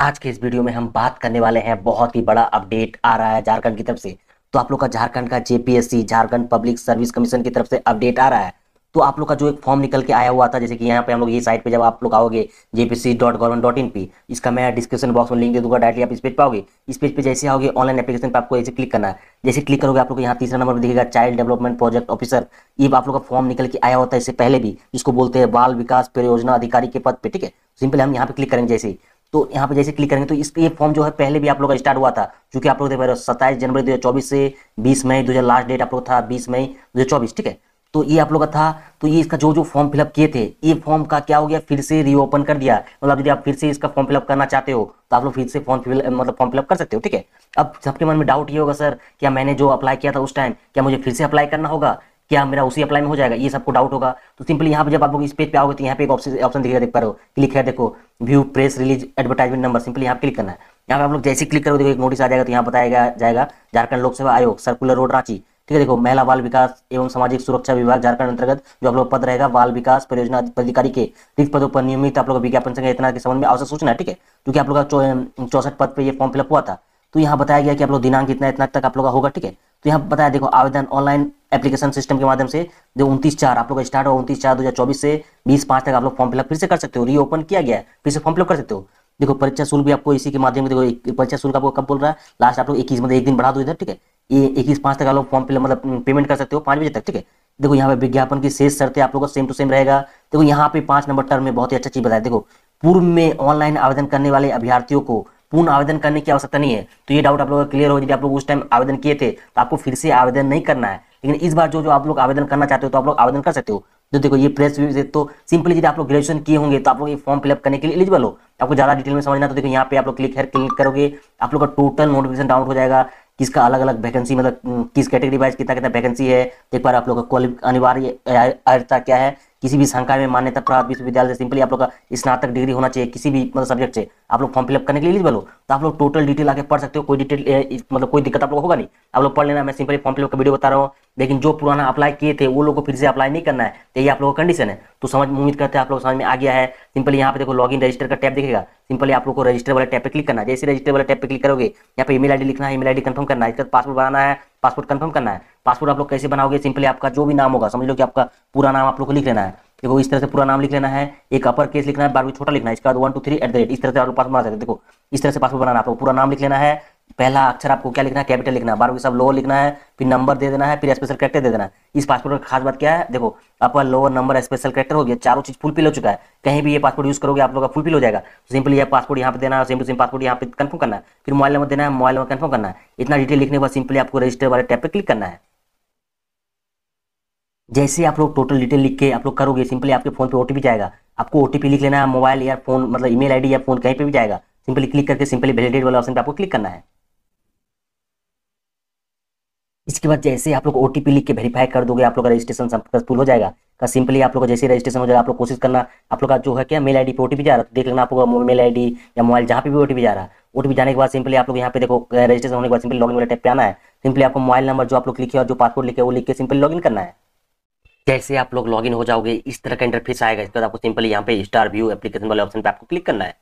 आज के इस वीडियो में हम बात करने वाले हैं बहुत ही बड़ा अपडेट आ रहा है झारखंड की तरफ से तो आप लोग का झारखंड का JPSC Jharkhand public service commission की तरफ से अपडेट आ रहा है तो आप लोग का जो एक फॉर्म निकल के आया हुआ था जैसे कि यहाँ पे हम लोग ये साइट पे जब आप लोग आओगे JPC dot government dot in पे इसका मैं डिस्क्रिप्शन बॉक्स में लिंक दे दूंगा डायरेक्टली आप इस पेज पाओगे इस पेज पे जैसे आओगे ऑनलाइन एप्लीकेशन पे आपको ऐसे क्लिक करना है जैसे क्लिक करोगे आप लोग यहाँ तीसरा नंबर दिखेगा चाइल्ड डेवलपमेंट प्रोजेक्ट ऑफिसर ये आप लोग का फॉर्म निकल के आया होता है इससे पहले भी जिसको बोलते हैं बाल विकास परियोजना अधिकारी के पद पर ठीक है सिंपल हम यहाँ पे क्लिक करेंगे जैसे तो यहाँ पे जैसे क्लिक करेंगे तो इसके ये फॉर्म जो है पहले भी आप लोग का स्टार्ट हुआ था क्योंकि आप लोग देख पा रहे हो सत्ताईस जनवरी दो हज़ार चौबीस से बीस मई दो हज़ार लास्ट डेट आप लोग था बीस मई दो हज़ार चौबीस ठीक है तो ये आप लोग का था तो ये इसका जो जो फॉर्म फिलअप किए थे ये फॉर्म का क्या हो गया फिर से रीओपन कर दिया मतलब यदि आप फिर से इसका फॉर्म फिलअप करना चाहते हो तो आप लोग फिर से फॉर्म फिल मतलब फॉर्म फिलअप कर सकते हो ठीक है अब सबके मन में डाउट ये होगा सर क्या मैंने जो अप्लाई किया था उस टाइम क्या मुझे फिर से अप्लाई करना होगा क्या मेरा उसी अप्लाई में हो जाएगा ये सबको डाउट होगा तो सिंपली यहाँ पर जब आप लोग इस पेज पे आओगे तो यहाँ पे एक ऑप्शन ऑप्शन दिखेगा देख पा रहे हो क्लिक है देखो view press release advertisement number simply यहाँ क्लिक करना है यहाँ पे आप लोग जैसे क्लिक करोगे देखो एक नोटिस आ जाएगा तो यहाँ बताया जाएगा झारखंड लोक सेवा आयोग सर्कुलर रोड रांची ठीक है देखो महिला बाल विकास एवं सामाजिक सुरक्षा विभाग झारखंड अंतर्गत जो आप लोग पद रहेगा बाल विकास परियोजना अधिकारी के रिक्त पदों पर नियमित आप लोग विज्ञापन संख्या इतना के संबंध में आवश्यक सूचना है ठीक है क्योंकि आप लोग का चौसठ पद पर यह फॉर्म फिलअप हुआ था तो यहाँ बताया गया कि आप लोग दिनांक इतना इतना तक आप लोग का होगा ठीक है तो यहाँ बताया देखो आवेदन ऑनलाइन एप्लीकेशन सिस्टम के माध्यम से जो उनतीस चार आप लोग स्टार्ट हुआ उनतीस चार दो से बीस पांच तक आप लोग फॉर्म फिलअप फिर से कर सकते हो रीओपन किया गया फिर से फॉर्म फिलअप कर सकते हो देखो परीक्षा शुल्क भी आपको इसी के माध्यम से देखो परीक्षा शुल्क आपको कब बोल रहा है लास्ट आप लोग इक्कीस मतलब एक दिन बढ़ा दो इधर ठीक है ये इक्कीस पांच तक आप लोग फॉर्म फिलअप मतलब पेमेंट कर सकते हो पांच बजे तक ठीक है देखो यहाँ पे विज्ञापन की शेष शर्तें आप लोग का सेम टू सेम रहेगा देखो यहाँ पे पांच नंबर टर्म में बहुत ही अच्छा चीज बताया देखो पूर्व में ऑनलाइन आवेदन करने वाले अभ्यार्थियों को पूर्ण आवेदन करने की आवश्यकता नहीं है तो ये डाउट आप लोग का क्लियर हो यदि आप लोग उस टाइम आवेदन किए थे तो आपको फिर से आवेदन नहीं करना है लेकिन इस बार जो जो आप लोग आवेदन करना चाहते हो तो आप लोग आवेदन कर सकते हो जो तो देखो ये प्रेस तो सिंपली यदि आप लोग ग्रेजुएशन किए होंगे तो आप लोग ये फॉर्म फिलअप करने के लिए एलिजिबल हो आपको ज्यादा डिटेल में समझना तो देखो यहाँ पे आप लोग क्लिक है क्लिक करोगे आप लोग का टोटल नोटिफिकेशन डाउन हो जाएगा किसका अलग अलग वैकेंसी मतलब हम्म, किस कैटेगरी वाइज कितना कितना वैकेंसी है एक बार आप लोग का अनिवार्य क्या है किसी भी संकाय में मान्यता प्राप्त विश्वविद्यालय से सिंपली आप लोग का स्नातक डिग्री होना चाहिए किसी भी मतलब सब्जेक्ट से आप लोग फॉर्म फिलअप करने के लिए एलिजिबल हो तो आप लोग टोटल डिटेल आके पढ़ सकते हो कोई डिटेल मतलब कोई दिक्कत आप लोग होगा नहीं आप लोग पढ़ लेना मैं सिंपली फॉर्म फिलअप का वीडियो बता रहा हूँ लेकिन जो पुराना अप्लाई किए थे वो लोग को फिर से अप्लाई नहीं करना है तो ये आप लोगों का कंडीशन है तो समझ उम्मीद करते हैं आप लोग समझ में आ गया है सिंपली यहाँ पे देखो लॉगिन रजिस्टर का टैप देखेगा सिंपली आप लोग को रजिस्टर वाले टैप पे क्लिक करना है जैसे रजिस्टर वाले टैप पे क्लिक करोगे यहाँ पे ईमेल आईडी लिखना है ईमेल आईडी कंफर्म करना है इसका पासवर्ड बनाना है पासवर्ड कंफर्म करना है पासपोर्ट आप लोग कैसे बनाओगे सिंपली आपका जो भी नाम होगा समझ लो कि आपका पूरा नाम आप लोग को लिख लेना है देखो इस तरह से पूरा नाम लिख लेना है एक अपर केस लिखना है बार भी छोटा लिखना है इसका one two three at the rate इस तरह से आप लोग पासपोर्ट बना सकते देखो इस तरह से पासपोर्ट बनाना आपको पूरा नाम लिख लेना है पहला अक्षर आपको क्या लिखना है कैपिटल लिखना है भी सब लोअर लिखना है फिर नंबर दे देना है फिर स्पेशल करेक्टर दे देना है इस पासपोर्ट का खास बात क्या है देखो आपका लोअर नंबर स्पेशल करेक्टर हो गया चारों चीज फुलफिल हो चुका है कहीं भी ये पासपोर्ट यूज करोगे आप लोग का फुलफिल हो जाएगा सिंपली यह पासपोर्ट यहाँ पे देना है सिंपल सिम पासपोर्ट यहाँ पे कन्फर्म करना है फिर मोबाइल नंबर देना है मोबाइल नंबर कन्फर्म करना है इतना डिटेल लिखने के बाद सिंपली आपको रजिस्टर वाले टैप पर क्लिक करना है जैसे आप लोग टोटल डिटेल लिख के आप लोग करोगे सिंपली आपके फोन पे ओटीपी जाएगा आपको ओटीपी लिख लेना है मोबाइल या फोन मतलब ईमेल आईडी या फोन कहीं पे भी जाएगा सिंपली क्लिक करके सिंपली वैलिडेट वाला ऑप्शन पे आपको क्लिक करना है इसके बाद जैसे आप लोग ओटीपी लिख के वेरीफाई कर दोगे आप लोग का रजिस्ट्रेशन सक्सेसफुल हो जाएगा का सिंपली आप लोग जैसे रजिस्ट्रेशन हो जाएगा आप लोग कोशिश करना आप लोग का जो है क्या मेल आईडी पे ओटीपी जा रहा है देख लेना आपको मेल आईडी या मोबाइल जहाँ पे भी ओटीपी जा रहा है ओटीपी जाने के बाद सिंपली आप लोग यहाँ पे देखो रजिस्ट्रेशन होने के बाद सिंपली लॉगिन वाले टाइप पे आना है सिंपली आपको मोबाइल नंबर जो आप लोग लिखे और जो पासवर्ड लिखे वो लिख के सिंपली लॉगिन करना है जैसे आप लोग लॉगिन हो जाओगे इस तरह का इंटरफेस आएगा इसके बाद आपको सिंपली यहाँ पे स्टार व्यू एप्लीकेशन वाले ऑप्शन पे आपको क्लिक करना है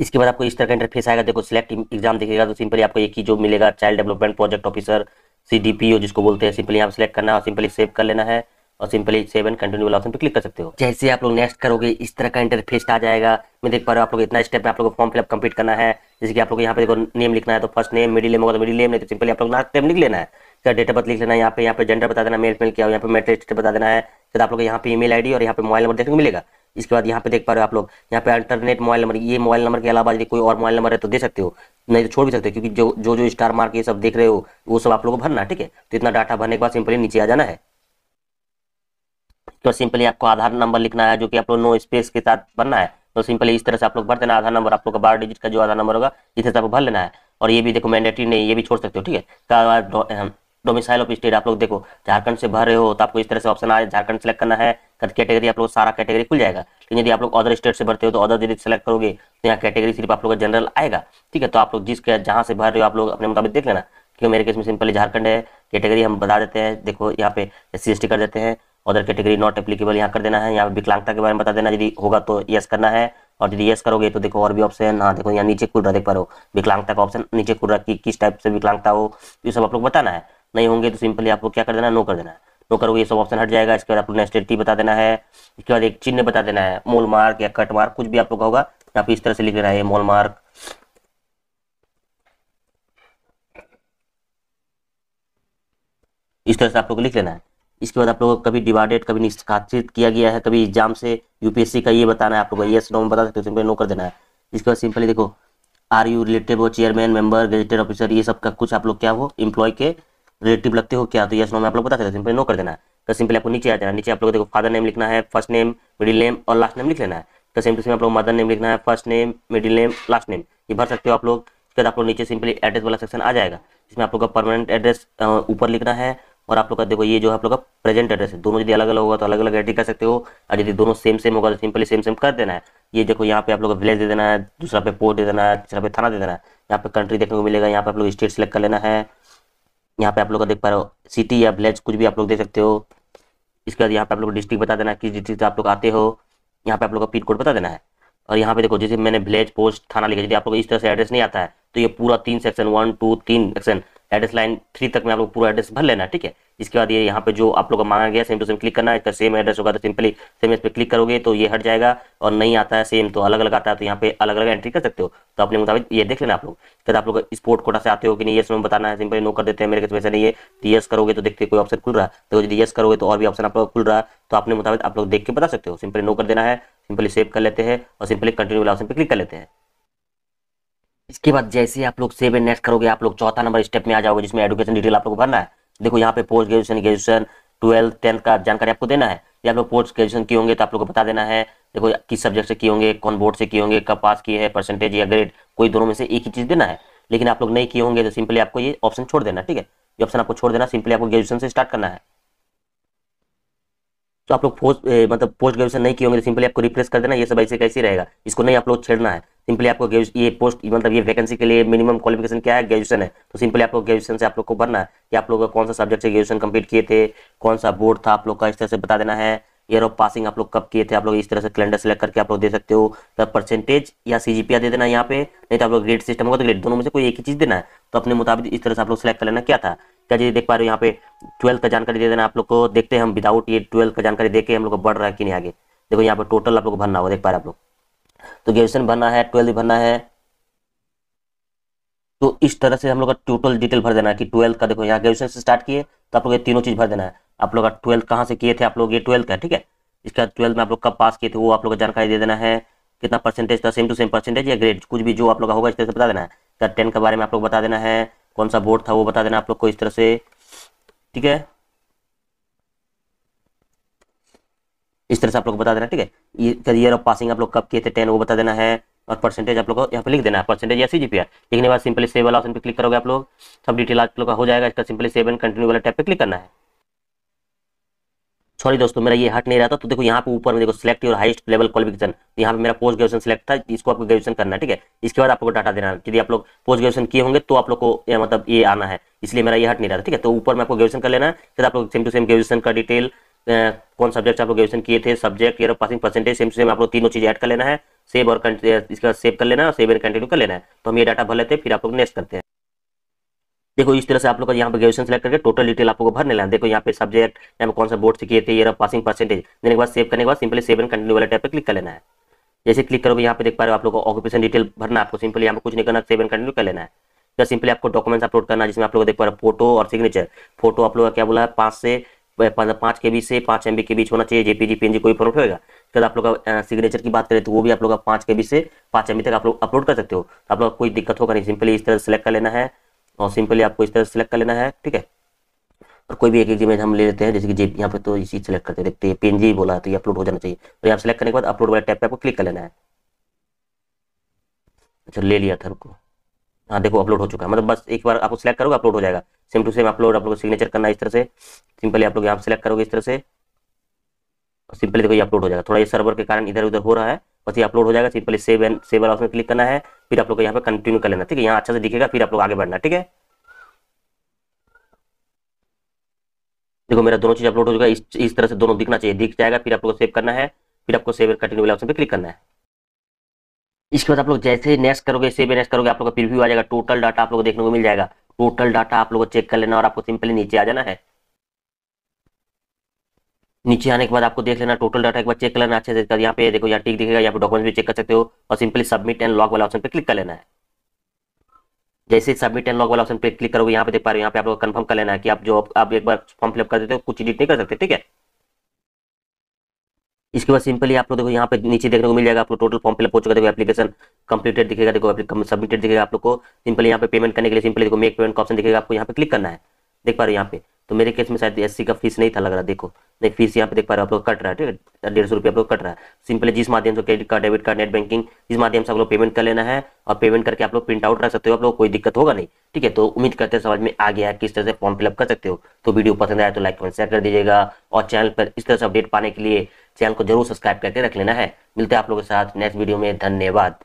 इसके बाद आपको इस तरह का इंटरफेस आएगा देखो सिलेक्ट एग्जाम देखेगा तो सिंपली आपको एक ही जो मिलेगा चाइल्ड डेवलपमेंट प्रोजेक्ट ऑफिसर सी जिसको बोलते हैं सिंपली यहाँ सेलेक्ट करना और सिंपली सेव कर लेना है और simply save and continue option पर क्लिक कर सकते हो जैसे आप लोग नेक्स्ट करोगे इस तरह का इंटरफेस आ जाएगा मैं देख पा रहा हूँ आप लोग इतना स्टेप में आप लोग फॉर्म फिलअप कंप्लीट करना है जैसे कि आप लोग यहाँ पे देखो नेम लिखना है तो फर्स्ट नेम मिडिल नेम होगा तो मिडिल नेम नहीं तो सिंपली आप लोग लास्ट नेम लिख लेना है इसका डेट ऑफ बर्थ लिख लेना यहाँ पे यहाँ पे जेंडर बता देना मेल मेल क्या यहाँ पे मेट्रिक बता देना है तो आप लोग यहाँ पे ईमेल आईडी और यहाँ पे मोबाइल नंबर देखने को मिलेगा इसके बाद यहाँ पे देख पा रहे हो आप लोग यहाँ पे अल्टरनेट मोबाइल नंबर ये मोबाइल नंबर के अलावा यदि कोई और मोबाइल नंबर है तो दे सकते हो नहीं तो छोड़ भी सकते हो क्योंकि जो जो जो स्टार मार्क ये सब देख रहे हो वो सब आप लोग को भरना ठीक है तो इतना डाटा भरने के बाद सिंपली नीचे आ जाना है तो सिंपली आपको आधार नंबर लिखना है जो कि आप लोग नो स्पेस के साथ भरना है तो सिंपली इस तरह से आप लोग भर देना आधार नंबर आप लोग का बारह डिजिट का जो आधार नंबर होगा इस तरह से आपको भर लेना है और ये भी देखो मैंडेटरी नहीं ये भी छोड़ सकते हो ठीक है तो डोमिसाइल ऑफ स्टेट आप लोग देखो झारखंड से भर रहे हो तो आपको इस तरह से ऑप्शन आए झारखंड सेलेक्ट करना है कैटेगरी आप लोग सारा कैटेगरी खुल जाएगा लेकिन यदि आप लोग अदर स्टेट से भरते हो तो अदर यदि सेलेक्ट करोगे तो यहाँ कैटेगरी सिर्फ आप लोग का जनरल आएगा ठीक है तो आप लोग जिस जहाँ से भर रहे हो आप लोग अपने मुताबिक देख लेना क्योंकि मेरे केस में सिंपली झारखंड है कैटेगरी हम बता देते हैं देखो यहाँ पे एस सी कर देते हैं अदर कैटेगरी नॉट एप्लीकेबल यहाँ कर देना है यहाँ पे विकलांगता के बारे में बता देना यदि होगा तो यस करना है और यदि यस करोगे तो देखो और भी ऑप्शन हाँ देखो यहाँ नीचे कुर्रा देख पा रहे हो विकलांगता का ऑप्शन नीचे कुर्रा की किस टाइप से विकलांगता हो ये सब आप लोग बताना है नहीं होंगे तो सिंपली आपको क्या कर देना नो कर देना है नो करोगे ये सब ऑप्शन हट जाएगा इसके बाद आपको नेक्स्ट टी बता देना है इसके बाद एक चिन्ह बता देना है मोल मार्क या कट मार्क कुछ भी आप लोग होगा यहाँ पे इस तरह से लिख देना है मोल मार्क इस तरह से आप लोग लिख लेना है इसके बाद आप लोगों को कभी डिवाइडेड कभी निष्कासित किया गया है कभी एग्जाम से यूपीएससी का ये बताना है आप लोगों को यस नो में बता सकते हो सिंपली नो कर देना है इसके बाद सिंपली देखो आर यू रिलेटेड वो चेयरमैन मेंबर गजेटेड ऑफिसर ये सब का कुछ आप लोग क्या हो इम्प्लॉय के रिलेटिव लगते हो क्या तो यस नो में आप लोग बता सकते सिंपल नो कर देना है तो सिंपली आपको नीचे आ जाना नीचे आप लोग देखो फादर नेम लिखना है फर्स्ट नेम मिडिल नेम और लास्ट नेम लिख लेना है तो सेम टू सेम आप लोग मदर नेम लिखना है first name middle name last name ये भर सकते हो आप लोग उसके बाद आप लोग नीचे सिंपली एड्रेस वाला सेक्शन आ जाएगा जिसमें आप लोग का परमानेंट एड्रेस ऊपर लिखना है और आप लोग का देखो ये जो आप लोग का प्रेजेंट एड्रेस है दोनों यदि अलग अलग होगा तो अलग अलग एड्री कर सकते हो और यदि दोनों सेम सेम होगा तो सिंपली सेम सेम कर देना है ये देखो यहाँ पे आप लोग का विलेज दे देना है दूसरा पे पोर्ट दे देना है तीसरा पे थाना दे देना है यहाँ पे कंट्री देखने को मिलेगा यहाँ पे आप लोग स्टेट सेलेक्ट कर लेना है यहाँ पे आप लोग का देख पा रहे हो सिटी या विलेज कुछ भी आप लोग देख सकते हो इसके बाद यहाँ पे आप लोग डिस्ट्रिक्ट बता देना किस डिस्ट्रिक्ट से आप लोग आते हो यहाँ पे आप लोग का पिन कोड बता देना है और यहाँ पे देखो जैसे मैंने विलेज पोस्ट थाना लिखा यदि आप लोग इस तरह से एड्रेस नहीं आता है तो ये पूरा तीन सेक्शन वन टू तीन सेक्शन एड्रेस लाइन थ्री तक में आप लोग पूरा एड्रेस भर लेना ठीक है इसके बाद ये यहाँ पे जो आप लोग का मांगा गया सेम टू सेम क्लिक करना है इसका सेम एड्रेस होगा तो सिंपली सेम इस पर क्लिक करोगे तो ये हट जाएगा और नहीं आता है सेम तो अलग अलग आता है तो यहाँ पे अलग अलग एंट्री कर सकते हो तो अपने मुताबिक ये देख लेना आप लोग फिर आप लोग स्पोर्ट कोटा से आते हो कि नहीं ये समय बताना है सिंपली नो कर देते हैं मेरे कैसे वैसे नहीं है तो करोगे तो देखते कोई ऑप्शन खुल रहा है तो यदि एस करोगे तो और भी ऑप्शन आप लोग खुल रहा है तो अपने मुताबिक आप लोग देख के बता सकते हो सिंपली नो कर देना है सिंपली सेव कर लेते हैं और सिंपली कंटिन्यू ऑप्शन पर क्लिक कर लेते हैं इसके बाद जैसे आप लोग सेवन नेक्स्ट करोगे आप लोग चौथा नंबर स्टेप में आ जाओगे जिसमें एडुकेशन डिटेल आप लोग भरना है देखो यहाँ पे post graduation graduation twelfth tenth का जानकारी आपको देना है या आप लोग पोस्ट ग्रेजुएशन किए होंगे तो आप लोग को बता देना है देखो किस सब्जेक्ट से किए होंगे कौन बोर्ड से किए होंगे कब पास किए हैं परसेंटेज या ग्रेड कोई दोनों में से एक ही चीज़ देना है लेकिन आप लोग नहीं किए होंगे तो सिंपली आपको ये ऑप्शन छोड़ देना ठीक है ये ऑप्शन आपको छोड़ देना सिंपली आपको ग्रेजुएशन से स्टार्ट करना है तो आप लोग पोस्ट मतलब पोस्ट ग्रेजुएशन नहीं किए होंगे तो सिंपली आपको रिप्लेस कर देना ये सब ऐसे कैसे रहेगा इसको नहीं आप लोग छेड़ना है सिंपली आपको ये पोस्ट मतलब ये वैकेंसी के लिए मिनिमम क्वालिफिकेशन क्या है ग्रेजुएशन है तो सिंपली आपको ग्रेजुएशन से आप लोग को भरना है कि आप लोग का कौन सा सब्जेक्ट से ग्रेजुएशन कंप्लीट किए थे कौन सा बोर्ड था आप लोग का इस तरह से बता देना है ईयर ऑफ पासिंग आप लोग कब किए थे आप लोग इस तरह से कैलेंडर सेलेक्ट करके आप लोग दे सकते हो तब परसेंटेज या सी जी दे देना यहाँ पे नहीं तो आप लोग ग्रेड सिस्टम होगा तो ग्रेड दोनों में से कोई एक ही चीज़ देना है तो अपने मुताबिक इस तरह से आप लोग सेलेक्ट कर लेना क्या था क्या चीज़ देख पा रहे हो यहाँ पे ट्वेल्थ का जानकारी दे देना आप लोग को देखते हैं हम विदाउट ये ट्वेल्थ का जानकारी देखे हम लोग बढ़ रहा है कि नहीं आगे देखो यहाँ पे टोटल आप लोग भरना होगा देख पा रहे आप लोग तो ग्रेजुएशन भरना है ट्वेल्थ भरना है तो इस तरह से हम लोग का टोटल डिटेल भर देना है कि ट्वेल्थ का देखो यहाँ ग्रेजुएशन से स्टार्ट किए तो आप लोग ये तीनों चीज़ भर देना है आप लोग का ट्वेल्थ कहाँ से किए थे आप लोग ये ट्वेल्थ का ठीक है इसके बाद ट्वेल्थ में आप लोग कब पास किए थे वो आप लोग को जानकारी दे देना है कितना परसेंटेज था सेम टू सेम परसेंटेज या ग्रेड कुछ भी जो आप लोग का होगा इस तरह से बता देना है टेन तो के बारे में आप लोग बता देना है कौन सा बोर्ड था वो बता देना आप लोग को इस तरह से ठीक है इस तरह से आप लोग को बता देना ठीक है ईयर ऑफ पासिंग आप लोग कब किए थे टेन वो बता देना है और परसेंटेज आप लोग को यहाँ पे लिख देना है परसेंटेज या सी जी पी आर लिखने बाद सिंपली सेवन वाला ऑप्शन पे क्लिक करोगे आप लोग सब डिटेल आप लोग का हो जाएगा इसका सिंपली सेवन कंटिन्यू वाला टैप पे क्लिक करना है सॉरी दोस्तों मेरा ये हट नहीं रहा था तो देखो यहाँ पे ऊपर में देखो सिलेक्ट और हाइस्ट लेवल क्वालिफिकेशन यहाँ पे मेरा पोस्ट ग्रेजुएशन सिलेक्ट था इसको आपको ग्रेजुएशन करना है ठीक है इसके बाद आपको डाटा देना है यदि आप लोग पोस्ट ग्रेजुएशन किए होंगे तो आप लोग को मतलब ये आना है इसलिए मेरा ये हट नहीं रहा था ठीक है तो ऊपर में आपको ग्रेजुएशन कर लेना है फिर आप लोग सेम टू सेम ग्रेजुएशन का डिटेल कौन सब्जेक्ट आप लोग ग्रेजुएशन किए थे subject year of passing percentage same same आप लोग तीनों चीज़ ऐड कर लेना है सेव और इसका सेव कर लेना है सेव एंड कंटिन्यू कर लेना है तो हम ये डाटा भर लेते हैं फिर आप लोग नेक्स्ट करते हैं देखो इस तरह से आप लोग यहाँ पर ग्रेजुएशन सेलेक्ट करके टोटल डिटेल आप लोग को लेना है देखो यहाँ पे सब्जेक्ट यहाँ पे कौन सा बोर्ड से किए थे ईयर ऑफ पासिंग परसेंटेज देने के बाद सेव करने के बाद सिंपली सेव एंड कंटिन्यू वाले टाइप पर क्लिक कर लेना है जैसे क्लिक करोगे यहाँ पे देख पा रहे हो आप लोग ऑक्यूपेशन डिटेल भरना आपको सिंपली यहाँ पर कुछ नहीं करना सेव एंड कंटिन्यू कर लेना है या सिंपली आपको डॉक्यूमेंट्स अपलोड करना जिसमें आप लोग देख पा रहे फोटो और सिग्नेचर फोटो आप लोग क्या बोला है पांच से मतलब पाँच के बी से पाँच एम के बीच होना चाहिए जेपीजी पीएनजी कोई फॉर्मेट होगा उसके आप लोग का सिग्नेचर की बात करें तो वो भी आप लोग पाँच के बीच से पाँच एम तक आप लोग अपलोड कर सकते हो तो आप लोग कोई दिक्कत होगा नहीं सिंपली इस तरह सेलेक्ट कर लेना है और सिंपली आपको इस तरह सेलेक्ट कर लेना है ठीक है और कोई भी एक एक इमेज हम ले लेते हैं जैसे कि जे यहाँ पे तो इसी सेलेक्ट करते देखते हैं पीएनजी बोला तो ये अपलोड हो जाना चाहिए तो यहाँ सेलेक्ट करने के बाद अपलोड वाले टैप पे आपको क्लिक कर लेना है अच्छा ले लिया था रुको हाँ देखो अपलोड हो चुका है मतलब बस एक बार आपको सिलेक्ट करोगे अपलोड हो जाएगा सेम टू सेम अपलोड आप लोग सिग्नेचर करना इस तरह से सिंपली आप लोग यहाँ सेलेक्ट करोगे इस तरह से सिंपली देखो ये अपलोड हो जाएगा थोड़ा ये सर्वर के कारण इधर उधर हो रहा है बस ये अपलोड हो जाएगा सिंपली सेव एंड सेव वाला ऑप्शन क्लिक करना है फिर आप लोग यहाँ पे कंटिन्यू कर लेना ठीक है यहाँ अच्छा से दिखेगा फिर आप लोग आगे बढ़ना ठीक है देखो मेरा दोनों चीज अपलोड हो चुका है इस, इस तरह से दोनों दिखना चाहिए दिख जाएगा फिर आप लोग सेव करना है फिर आपको सेव कंटिन्यू वाला ऑप्शन क्लिक करना है इसके बाद आप लोग जैसे ही नेक्स्ट करोगे सेव नेक्स्ट करोगे आप लोग का प्रीव्यू आ जाएगा टोटल डाटा आप लोग को देखने को मिल जाएगा टोटल डाटा आप लोग को चेक कर लेना और आपको सिंपली नीचे आ जाना है नीचे आने के बाद आपको देख लेना टोटल डाटा एक बार चेक कर लेना अच्छे से यहाँ पे देखो यहाँ टिक दिखेगा यहाँ पे डॉक्यूमेंट भी चेक कर सकते हो और सिंपली सबमिट एंड लॉक वाला ऑप्शन पे क्लिक कर लेना है जैसे सबमिट एंड लॉक वाला ऑप्शन पे क्लिक करोगे यहाँ पे देख पा रहे हो यहाँ पे आप लोग कंफर्म कर लेना है कि आप जो आप एक बार फॉर्म फिलअप कर देते हो कुछ एडिट नहीं कर सकते ठीक है इसके बाद सिंपली आप लोग देखो यहाँ पे नीचे देखने को मिल जाएगा आप लोग टोटल फॉर्म फिलअप हो चुका देखो एप्लीकेशन कंप्लीटेड दिखेगा देखो सबमिटेड दिखेगा आप लोग को सिंपली यहाँ पे पेमेंट करने के लिए सिंपली देखो मेक पेमेंट का ऑप्शन दिखेगा आपको यहाँ पे क्लिक करना है देख पा रहे हो यहाँ पे तो मेरे केस में शायद एस का फीस नहीं था लग रहा देखो नहीं फीस यहाँ पे देख पा रहे हो आप लोग कट रहा है ठीक है डेढ़ सौ रुपये आप लोग कट रहा है सिंपली जिस माध्यम से credit card debit card net banking इस माध्यम से आप लोग पेमेंट कर लेना है और पेमेंट करके आप लोग प्रिंट आउट रख सकते हो आप लोग कोई दिक्कत होगा नहीं ठीक है तो उम्मीद करते हैं समझ में आ गया किस तरह से फॉर्म फिलअप कर सकते हो तो वीडियो पसंद आया तो लाइक कमेंट शेयर कर दीजिएगा और चैनल पर इस तरह से अपडेट पाने के लिए चैनल को जरूर सब्सक्राइब करके रख लेना है मिलते हैं आप लोगों के साथ नेक्स्ट वीडियो में धन्यवाद